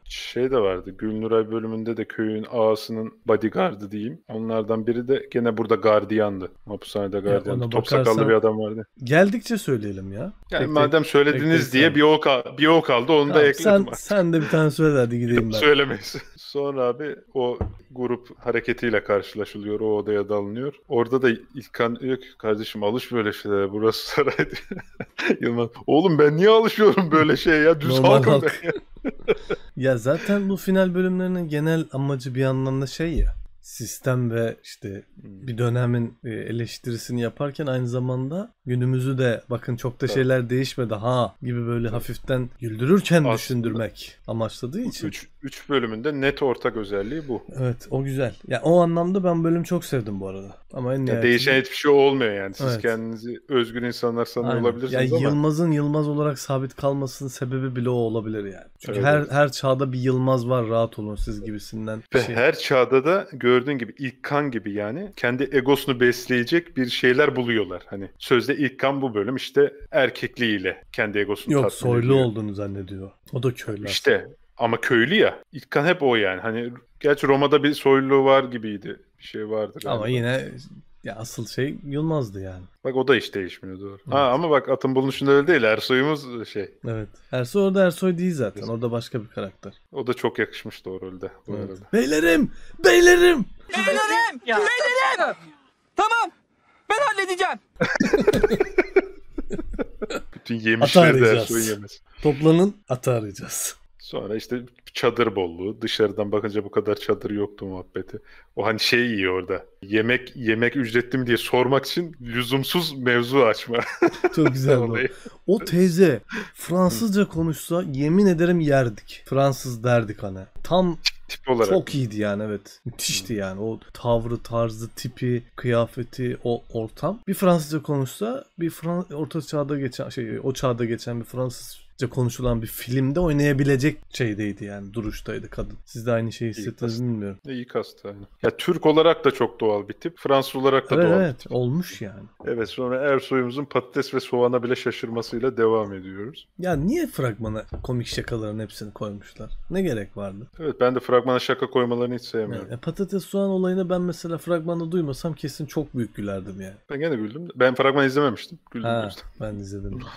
Speaker 2: şey de vardı. Gülnuray bölümünde de köyün ağasının bodyguardı diyeyim. Onlardan biri de gene burada gardiyandı. Hapishanede gardiyandı. Ya, Top sakallı bir adam vardı.
Speaker 1: Geldikçe söyleyelim ya. Yani tek, madem
Speaker 2: tek, söylediniz tek, diye sen... bir o, kal bir o kaldı onu tamam, da ekledim sen, artık.
Speaker 1: Sen de bir tane söyle hadi gideyim ben.
Speaker 2: Söylemeyiz. Sonra abi o grup hareketiyle karşılaşılıyor. O odaya dalınıyor. Orada da İlkan yok kardeşim alış böyle şeylere. Burası saray Yılmaz. Oğlum ben niye alışıyorum böyle şey ya? Düz halkım
Speaker 1: ya zaten bu final bölümlerinin genel amacı bir anlamda şey ya sistem ve işte hmm. bir dönemin e, eleştirisini yaparken aynı zamanda günümüzü de bakın çok da evet. şeyler değişmedi ha gibi böyle evet. hafiften güldürürken Aslında, düşündürmek amaçladığı için. Üç,
Speaker 2: 3 bölümünde net ortak özelliği bu. Evet
Speaker 1: o güzel. Ya o anlamda ben bölüm çok sevdim bu arada.
Speaker 2: Ama en yani değişen hiçbir şey olmuyor yani. Siz evet. kendinizi özgür insanlar sanıyor Aynen. olabilirsiniz yani ama. Yılmaz'ın
Speaker 1: Yılmaz olarak sabit kalmasının sebebi bile o olabilir yani. Çünkü evet. her her çağda bir Yılmaz var rahat olun siz gibisinden. Ve şey. her
Speaker 2: çağda da gördüğün gibi İlkan gibi yani kendi egosunu besleyecek bir şeyler buluyorlar. Hani sözde İlkan bu bölüm işte erkekliğiyle kendi egosunu Yok soylu ediyor. olduğunu zannediyor.
Speaker 1: O da köylü. İşte
Speaker 2: aslında. Ama köylü ya. İlkan hep o yani. Hani gerçi Roma'da bir soyluluğu var gibiydi. Bir şey vardı. Ama
Speaker 1: yine ya asıl şey Yılmaz'dı yani.
Speaker 2: Bak o da hiç değişmiyor doğru. Evet. Ha ama bak atın bulunuşunda öyle değil. Ersoy'umuz şey.
Speaker 1: Evet. Ersoy orada Ersoy değil zaten. Kesin. Orada başka bir karakter.
Speaker 2: O da çok yakışmış doğru rolde. Bu evet. arada. Beylerim!
Speaker 1: Beylerim! Beylerim! Ya. Beylerim! Tamam. Ben halledeceğim.
Speaker 2: Bütün yemişleri de Ersoy'un yemesi.
Speaker 1: Toplanın atı arayacağız.
Speaker 2: Sonra işte çadır bolluğu. Dışarıdan bakınca bu kadar çadır yoktu muhabbeti. O hani şey iyi orada. Yemek yemek ücretli mi diye sormak için lüzumsuz mevzu açma. Çok güzel o.
Speaker 1: o teyze Fransızca konuşsa yemin ederim yerdik. Fransız derdik hani. Tam tip olarak. Çok iyiydi yani evet. Müthişti hmm. yani o tavrı, tarzı, tipi, kıyafeti, o ortam. Bir Fransızca konuşsa bir Fran orta çağda geçen şey o çağda geçen bir Fransız konuşulan bir filmde oynayabilecek şeydeydi yani duruştaydı kadın. Siz de aynı şeyi hissettiniz mi bilmiyorum.
Speaker 2: İyi kastı aynı. Ya Türk olarak da çok doğal bir tip. Fransız olarak da evet, doğal evet, bir
Speaker 1: tip. Olmuş yani.
Speaker 2: Evet sonra Ersoy'umuzun patates ve soğana bile şaşırmasıyla devam ediyoruz.
Speaker 1: Ya niye fragmana komik şakaların hepsini koymuşlar? Ne gerek vardı?
Speaker 2: Evet ben de fragmana şaka koymalarını hiç sevmiyorum. Yani,
Speaker 1: e, patates soğan olayını ben mesela fragmanda duymasam kesin çok büyük gülerdim yani.
Speaker 2: Ben gene güldüm. Ben fragman izlememiştim. Güldüm. Ha, ben izledim.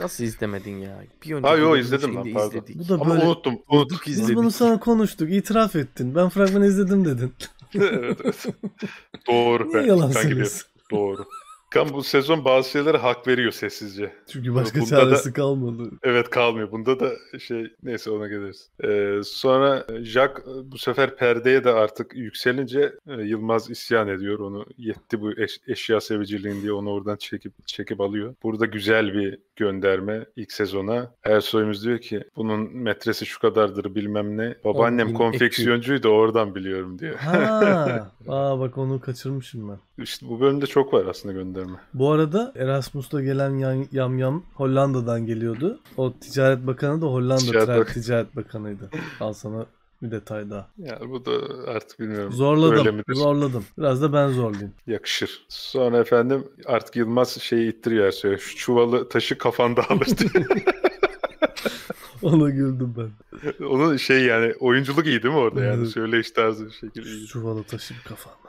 Speaker 1: Nasıl izlemedin ya? Bir önceki ha yo izledim lan pardon. Izledik. Bu da Ama böyle... unuttum. Unuttuk Biz izledik. Biz bunu sonra konuştuk. itiraf ettin. Ben fragmanı izledim dedin.
Speaker 2: evet, evet. Doğru. Niye yalan söylüyorsun? Doğru. Kan bu sezon bazı şeylere hak veriyor sessizce. Çünkü başka Bunda çaresi da, kalmadı. Evet kalmıyor. Bunda da şey neyse ona geliriz. Ee, sonra Jack bu sefer perdeye de artık yükselince e, Yılmaz isyan ediyor. Onu yetti bu eş, eşya seviciliğin diye onu oradan çekip çekip alıyor. Burada güzel bir gönderme ilk sezona. Ersoy'umuz diyor ki bunun metresi şu kadardır bilmem ne. Babaannem Oğlum, konfeksiyoncuydu oradan biliyorum diyor. Ha,
Speaker 1: aa bak onu kaçırmışım ben.
Speaker 2: İşte bu bölümde çok var aslında gönderme görme.
Speaker 1: Bu arada Erasmus'ta gelen yan, yam yam Hollanda'dan geliyordu. O ticaret bakanı da Hollanda ticaret, bak- ticaret bakanıydı. Al sana bir detay daha.
Speaker 2: Ya bu da artık bilmiyorum. Zorladım. Zorladım.
Speaker 1: Biraz da ben zorlayayım.
Speaker 2: Yakışır. Sonra efendim artık Yılmaz şeyi ittiriyor. Söylüyor. Şu çuvalı taşı kafanda alır
Speaker 1: Ona güldüm ben.
Speaker 2: Onun şey yani oyunculuk iyi değil mi orada yani? Evet. Söyleyiş tarzı bir şekilde. Çuvalı taşıp kafanda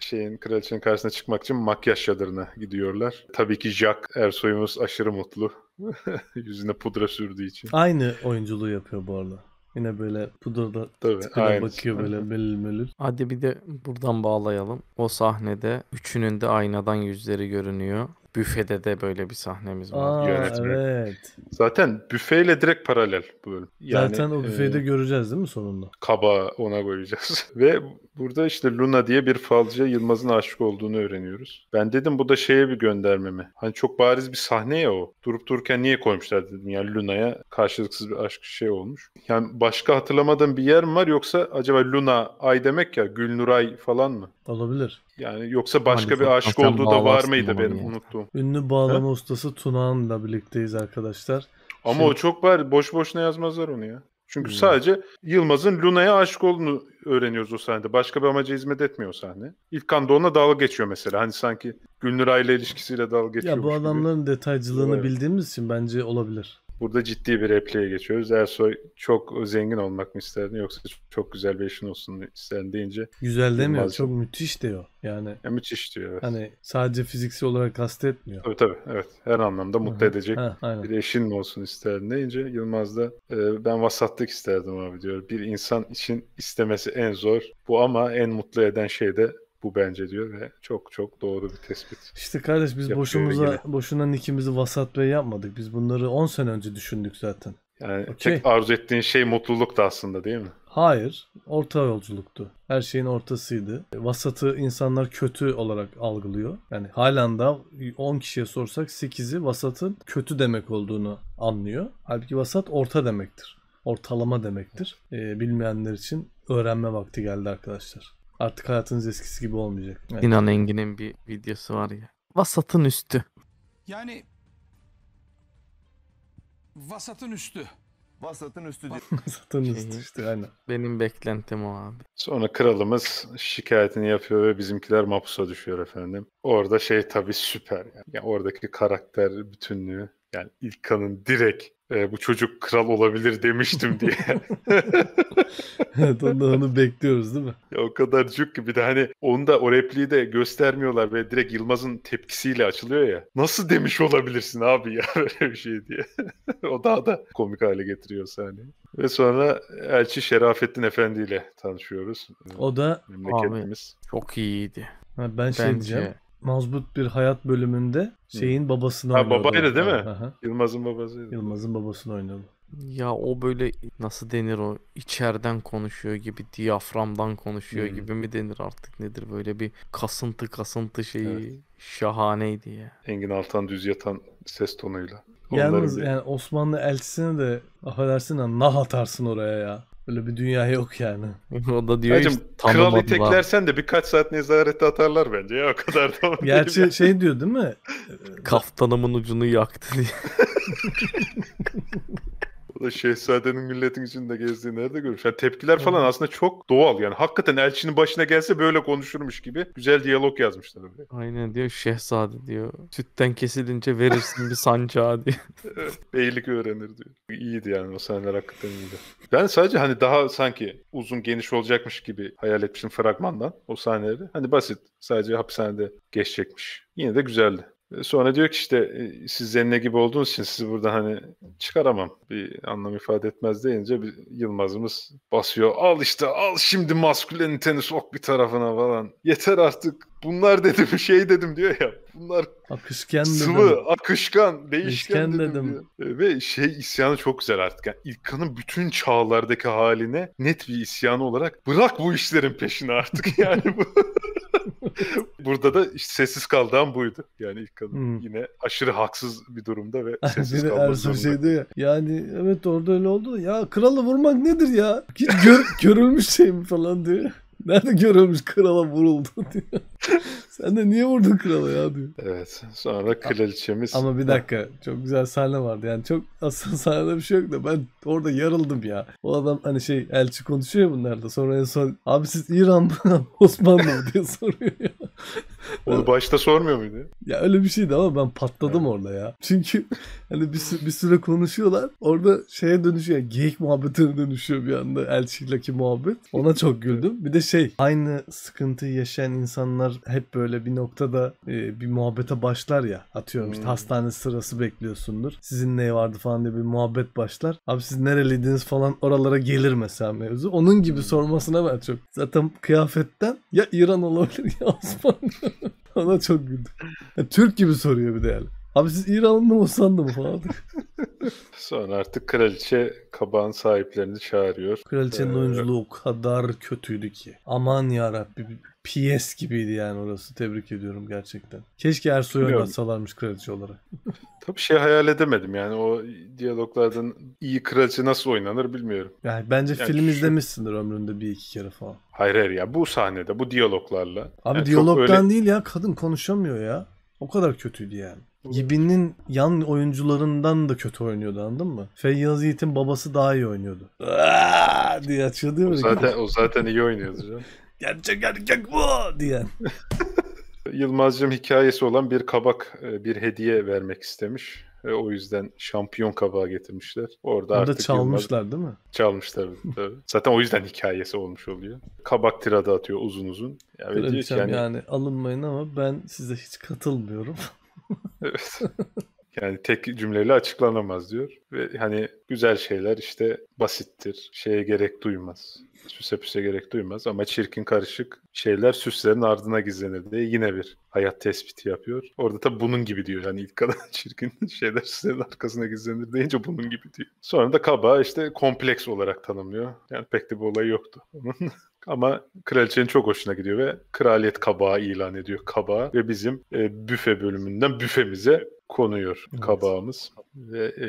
Speaker 2: şeyin kraliçenin karşısına çıkmak için makyaj çadırına gidiyorlar. Tabii ki Jack Ersoy'umuz aşırı mutlu. Yüzüne pudra sürdüğü için. Aynı
Speaker 1: oyunculuğu yapıyor bu arada. Yine böyle pudrada
Speaker 2: Tabii, bakıyor böyle melül melül. Hadi bir
Speaker 3: de buradan bağlayalım. O sahnede üçünün de aynadan yüzleri görünüyor. Büfede de böyle bir sahnemiz var. Aa, evet.
Speaker 2: Zaten büfeyle direkt paralel bu bölüm. Yani, Zaten o büfeyi de
Speaker 1: e, göreceğiz değil mi sonunda?
Speaker 2: Kaba ona koyacağız. Ve burada işte Luna diye bir falcıya Yılmaz'ın aşık olduğunu öğreniyoruz. Ben dedim bu da şeye bir gönderme mi? Hani çok bariz bir sahne ya o. Durup dururken niye koymuşlar dedim. Yani Luna'ya karşılıksız bir aşk şey olmuş. Yani başka hatırlamadığım bir yer mi var yoksa acaba Luna ay demek ya Gülnuray falan mı? Olabilir. Yani yoksa başka Maalesef. bir aşık Aslan olduğu da var mıydı benim yani. unuttuğum. Ünlü
Speaker 1: bağlama He? ustası Tunağan'la birlikteyiz arkadaşlar.
Speaker 2: Ama Şimdi... o çok var. Boş boşuna yazmazlar onu ya. Çünkü hmm. sadece Yılmaz'ın Luna'ya aşık olduğunu öğreniyoruz o sahnede. Başka bir amaca hizmet etmiyor sahne. İlkan da ona dalga geçiyor mesela. Hani sanki Gülnur aile ilişkisiyle dalga geçiyor. Ya bu adamların
Speaker 1: gibi. detaycılığını evet. bildiğimiz için bence olabilir.
Speaker 2: Burada ciddi bir repliğe geçiyoruz. Ersoy çok zengin olmak mı isterdin yoksa çok güzel bir işin olsun isterdin deyince. Güzel demiyor bazen... çok
Speaker 1: müthiş diyor. Yani
Speaker 2: ya müthiş diyor. Evet. Hani
Speaker 1: sadece fiziksel olarak kastetmiyor.
Speaker 2: Tabii tabii evet. Her anlamda mutlu Hı-hı. edecek ha, bir eşin mi olsun isterdin deyince Yılmaz da e, ben vasatlık isterdim abi diyor. Bir insan için istemesi en zor bu ama en mutlu eden şey de bu bence diyor ve çok çok doğru bir tespit. İşte kardeş biz boşumuza yine.
Speaker 1: boşuna nikimizi vasat bey yapmadık. Biz bunları 10 sene önce düşündük zaten.
Speaker 2: Yani okay. tek arzu ettiğin şey mutluluk da aslında değil mi?
Speaker 1: Hayır. Orta yolculuktu. Her şeyin ortasıydı. Vasatı insanlar kötü olarak algılıyor. Yani halen daha 10 kişiye sorsak 8'i vasatın kötü demek olduğunu anlıyor. Halbuki vasat orta demektir. Ortalama demektir. Ee, bilmeyenler için öğrenme vakti geldi arkadaşlar. Artık hayatınız eskisi gibi olmayacak. Evet. İnan Engin'in bir videosu var ya.
Speaker 3: Vasatın üstü.
Speaker 2: Yani
Speaker 1: vasatın üstü. Vasatın üstü.
Speaker 3: Vasatın üstü işte aynen. Benim beklentim o abi.
Speaker 2: Sonra kralımız şikayetini yapıyor ve bizimkiler mapusa düşüyor efendim. Orada şey tabii süper yani. yani oradaki karakter bütünlüğü yani İlkan'ın kanın direkt e, bu çocuk kral olabilir demiştim diye. evet
Speaker 1: ondan onu bekliyoruz değil mi?
Speaker 2: Ya o kadar cuk ki bir de hani onu da o repliği de göstermiyorlar ve direkt Yılmaz'ın tepkisiyle açılıyor ya. Nasıl demiş olabilirsin abi ya böyle bir şey diye. o daha da komik hale getiriyor sahneyi. Ve sonra Elçi Şerafettin Efendi ile tanışıyoruz. O da memleketimiz. Abi, çok iyiydi. Ha, ben şey Bence. şey diyeceğim.
Speaker 1: Mazbut bir hayat bölümünde şeyin babasını oynadı. ha, oynuyordu. Babaydı değil mi?
Speaker 2: Aha. Yılmaz'ın babasıydı.
Speaker 1: Yılmaz'ın babasını oynadı.
Speaker 3: Ya o böyle nasıl denir o içeriden konuşuyor gibi diyaframdan konuşuyor hmm. gibi mi denir artık nedir böyle bir kasıntı kasıntı şeyi
Speaker 2: evet. şahaneydi ya. Engin Altan düz yatan ses tonuyla. Yalnız yani
Speaker 1: Osmanlı elçisine de affedersin de nah atarsın oraya ya. Öyle bir dünya yok yani. o da diyor Hacım, işte, kralı teklersen
Speaker 2: de birkaç saat nezarette atarlar bence ya o kadar da. Gerçi yani.
Speaker 1: şey diyor değil mi? Kaftanımın ucunu yaktı diye.
Speaker 2: şehzadenin milletin içinde gezdiği nerede görmüş? Yani tepkiler falan aslında çok doğal. Yani hakikaten elçinin başına gelse böyle konuşurmuş gibi güzel diyalog yazmışlar. öyle.
Speaker 3: Aynen diyor şehzade diyor. Sütten kesilince verirsin bir sancağı diyor.
Speaker 2: beylik öğrenir diyor. İyiydi yani o sahneler hakikaten iyiydi. Ben sadece hani daha sanki uzun geniş olacakmış gibi hayal etmişim fragmandan o sahneleri. Hani basit. Sadece hapishanede geçecekmiş. Yine de güzeldi. E, sonra diyor ki işte e, siz zenne gibi olduğunuz için sizi burada hani çıkaramam. Bir anlam ifade etmez deyince bir Yılmaz'ımız basıyor. Al işte al şimdi masküleniteni sok bir tarafına falan. Yeter artık bunlar dedim şey dedim diyor ya. Bunlar
Speaker 1: akışkan sıvı, dedim.
Speaker 2: akışkan, değişken dedim. dedim. Diyor. E, ve şey isyanı çok güzel artık. Yani İlkan'ın bütün çağlardaki haline net bir isyanı olarak bırak bu işlerin peşini artık yani bu. Burada da işte sessiz kaldığım buydu. Yani ilk kadın hmm. yine aşırı haksız bir durumda ve sessiz kalması
Speaker 1: şeydi ya. Yani evet orada öyle oldu. Ya kralı vurmak nedir ya? Hiç gör, görülmüş şey mi falan diyor. Nerede görülmüş krala vuruldu diyor. Sen de niye
Speaker 2: vurdun krala ya diyor. Evet. Sonra kraliçemiz. Ama bir dakika.
Speaker 1: Çok güzel sahne vardı. Yani çok aslında sahnede bir şey yok da ben orada yarıldım ya. O adam hani şey elçi konuşuyor bunlarla. Sonra en son abi siz İran mı Osmanlı mı diye soruyor ya.
Speaker 2: Onu başta sormuyor muydu?
Speaker 1: Ya öyle bir şeydi ama ben patladım evet. orada ya. Çünkü hani bir, sü- bir süre konuşuyorlar. Orada şeye dönüşüyor. Geyik muhabbetine dönüşüyor bir anda. Elçi'deki muhabbet. Ona çok güldüm. Bir de şey aynı sıkıntıyı yaşayan insanlar hep böyle bir noktada e, bir muhabbete başlar ya. Atıyorum işte hmm. hastane sırası bekliyorsundur. Sizin ne vardı falan diye bir muhabbet başlar. Abi siz nereliydiniz falan oralara gelir mesela mevzu. Onun gibi hmm. sormasına ben çok. Zaten kıyafetten ya İran olabilir ya Osmanlı. Ona çok güldüm. Yani Türk gibi soruyor bir de yani. Abi siz İranlı mı sandı mı falan.
Speaker 2: Sonra artık kraliçe Kaban sahiplerini çağırıyor. Kraliçenin ee, oyunculuğu
Speaker 1: o kadar kötüydü ki. Aman ya Rabbi PS gibiydi yani orası. Tebrik ediyorum gerçekten. Keşke Ersoy'u oynatsalarmış kraliçe olarak.
Speaker 2: Tabii şey hayal edemedim yani o diyaloglardan iyi kraliçe nasıl oynanır bilmiyorum. Yani bence yani film şu...
Speaker 1: izlemişsindir ömründe
Speaker 2: bir iki kere falan. Hayır hayır ya bu sahnede bu diyaloglarla. Abi yani diyalogdan öyle... değil
Speaker 1: ya kadın konuşamıyor ya. O kadar kötüydü yani. Gibinin yan oyuncularından da kötü oynuyordu anladın mı? Feyyaz Yiğit'in babası daha iyi oynuyordu.
Speaker 2: Aa diye açıyordu ya. O zaten, o zaten iyi oynuyordu canım. Gerçek erkek bu diyen. Yılmaz'cığım hikayesi olan bir kabak, e, bir hediye vermek istemiş. Ve o yüzden şampiyon kabağı getirmişler. Orada Orada artık çalmışlar Yılmaz... değil mi? Çalmışlar Zaten o yüzden hikayesi olmuş oluyor. Kabak tirada atıyor uzun uzun. Yani Kraliçem yani...
Speaker 1: yani alınmayın ama ben size hiç katılmıyorum. evet.
Speaker 2: Yani tek cümleyle açıklanamaz diyor. Ve hani güzel şeyler işte basittir. Şeye gerek duymaz. Süse püse gerek duymaz ama çirkin karışık şeyler süslerin ardına gizlenir diye yine bir hayat tespiti yapıyor. Orada da bunun gibi diyor. Yani ilk kadar çirkin şeyler süslerin arkasına gizlenir deyince bunun gibi diyor. Sonra da kaba işte kompleks olarak tanımlıyor. Yani pek de bir olay yoktu onun. Ama kraliçenin çok hoşuna gidiyor ve kraliyet kabağı ilan ediyor kabağı ve bizim e, büfe bölümünden büfemize konuyor evet. kabağımız ve e,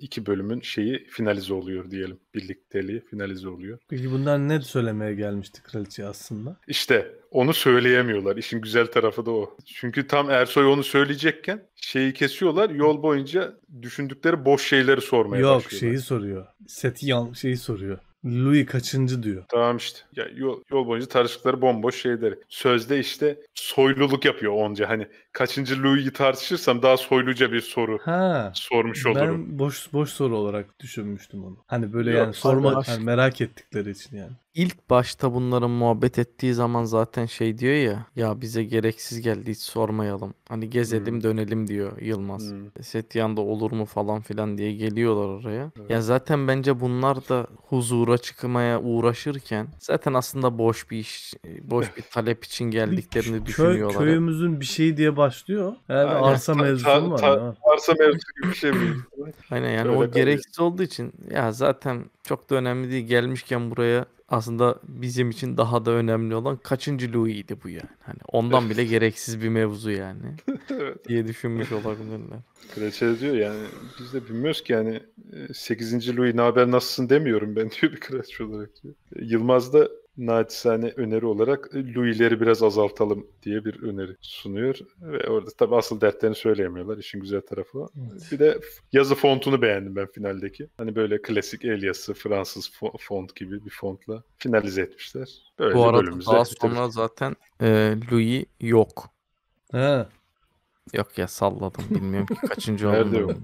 Speaker 2: iki bölümün şeyi finalize oluyor diyelim. Birlikteliği finalize oluyor.
Speaker 1: Peki bundan ne söylemeye gelmişti kraliçe aslında?
Speaker 2: İşte onu söyleyemiyorlar. İşin güzel tarafı da o. Çünkü tam Ersoy onu söyleyecekken şeyi kesiyorlar. Yol boyunca düşündükleri boş şeyleri sormaya Yok, başlıyorlar. Yok şeyi
Speaker 1: soruyor. Seti yan şeyi soruyor. Louis kaçıncı diyor.
Speaker 2: Tamam işte. Ya yol, yol boyunca tartıştıkları bomboş şeyleri. Sözde işte soyluluk yapıyor onca. Hani kaçıncı Louis'yi tartışırsam daha soyluca bir soru ha, sormuş olurum. Ben
Speaker 1: boş boş soru olarak düşünmüştüm onu. Hani böyle Yok, yani sorma yani merak ettikleri için yani.
Speaker 3: İlk başta bunların muhabbet ettiği zaman zaten şey diyor ya ya bize gereksiz geldi hiç sormayalım. Hani gezelim hmm. dönelim diyor Yılmaz. Hmm. E, Setyan'da olur mu falan filan diye geliyorlar oraya. Evet. Ya zaten bence bunlar da huzura çıkmaya uğraşırken zaten aslında boş bir iş, e, boş bir talep için geldiklerini düşünüyorlar. Köy,
Speaker 1: köyümüzün bir şey diye baş başlıyor. Herhalde Aynen. arsa mevzusu var. Ta, arsa mevzusu gibi bir şey mi?
Speaker 3: Aynen yani Öyle o gereksiz kalıyor. olduğu için ya zaten çok da önemli değil. Gelmişken buraya aslında bizim için daha da önemli olan kaçıncı Louis'ydi bu yani. Hani ondan bile gereksiz bir
Speaker 2: mevzu yani
Speaker 3: evet. diye düşünmüş olabilirler.
Speaker 2: Kraliçe diyor yani biz de bilmiyoruz ki yani 8. E, Louis ne haber nasılsın demiyorum ben diyor bir kraliçe olarak diyor. Yılmaz da naçizane öneri olarak e, Louis'leri biraz azaltalım diye bir öneri sunuyor. Ve orada tabi asıl dertlerini söyleyemiyorlar. işin güzel tarafı Evet. Bir de yazı fontunu beğendim ben finaldeki. Hani böyle klasik el yazısı Fransız font gibi bir fontla finalize etmişler. Böyle Bu arada daha sonra
Speaker 3: zaten e, Louis yok. He. Yok ya salladım bilmiyorum ki kaçıncı oldu.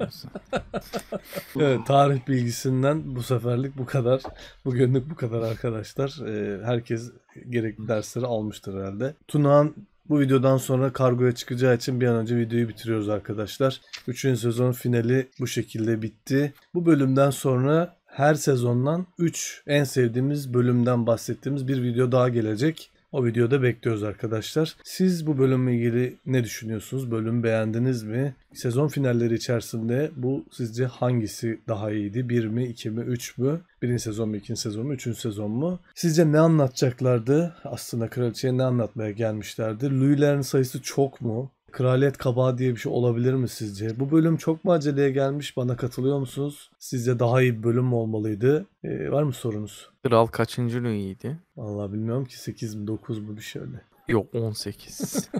Speaker 1: evet, tarih bilgisinden bu seferlik bu kadar. Bugünlük bu kadar arkadaşlar. Ee, herkes gerekli dersleri almıştır herhalde. Tunağan bu videodan sonra kargoya çıkacağı için bir an önce videoyu bitiriyoruz arkadaşlar. Üçüncü sezon finali bu şekilde bitti. Bu bölümden sonra her sezondan 3 en sevdiğimiz bölümden bahsettiğimiz bir video daha gelecek. O videoda bekliyoruz arkadaşlar. Siz bu bölümle ilgili ne düşünüyorsunuz? Bölüm beğendiniz mi? Sezon finalleri içerisinde bu sizce hangisi daha iyiydi? 1 mi, 2 mi, 3 mü? Birinci sezon mu, ikinci sezon mu, üçüncü sezon mu? Sizce ne anlatacaklardı? Aslında kraliçeye ne anlatmaya gelmişlerdi? Louis'lerin sayısı çok mu? Kraliyet kabağı diye bir şey olabilir mi sizce? Bu bölüm çok mu aceleye gelmiş? Bana katılıyor musunuz? Sizce daha iyi bir bölüm mü olmalıydı? Ee, var mı sorunuz? Kral kaçıncı Louis'ydi? Vallahi bilmiyorum ki 8 mi 9 mu bir şey öyle. Yok 18.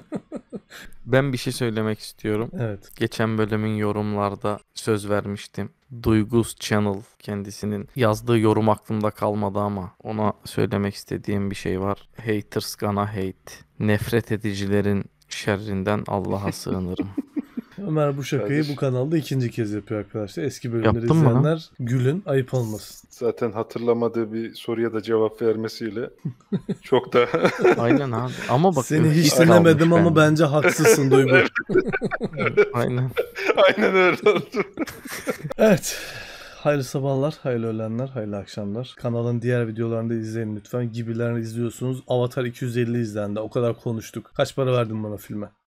Speaker 3: ben bir şey söylemek istiyorum. Evet. Geçen bölümün yorumlarda söz vermiştim. Duygus Channel kendisinin yazdığı yorum aklımda kalmadı ama ona söylemek istediğim bir şey var. Haters gonna hate. Nefret edicilerin şerrinden Allah'a sığınırım.
Speaker 1: Ömer bu şakayı Kardeş. bu kanalda ikinci kez yapıyor arkadaşlar. Eski bölümleri Yaptın izleyenler mı? gülün ayıp olmasın.
Speaker 2: Zaten hatırlamadığı bir soruya da cevap vermesiyle çok da... Aynen abi ama bak... Seni hiç dinlemedim ama yani. bence haksızsın Duygu. Aynen. Aynen öyle oldu. evet.
Speaker 1: Hayırlı sabahlar, hayırlı öğlenler, hayırlı akşamlar. Kanalın diğer videolarını da izleyin lütfen. Gibilerini izliyorsunuz. Avatar 250 izlendi. O kadar konuştuk. Kaç para verdin bana filme?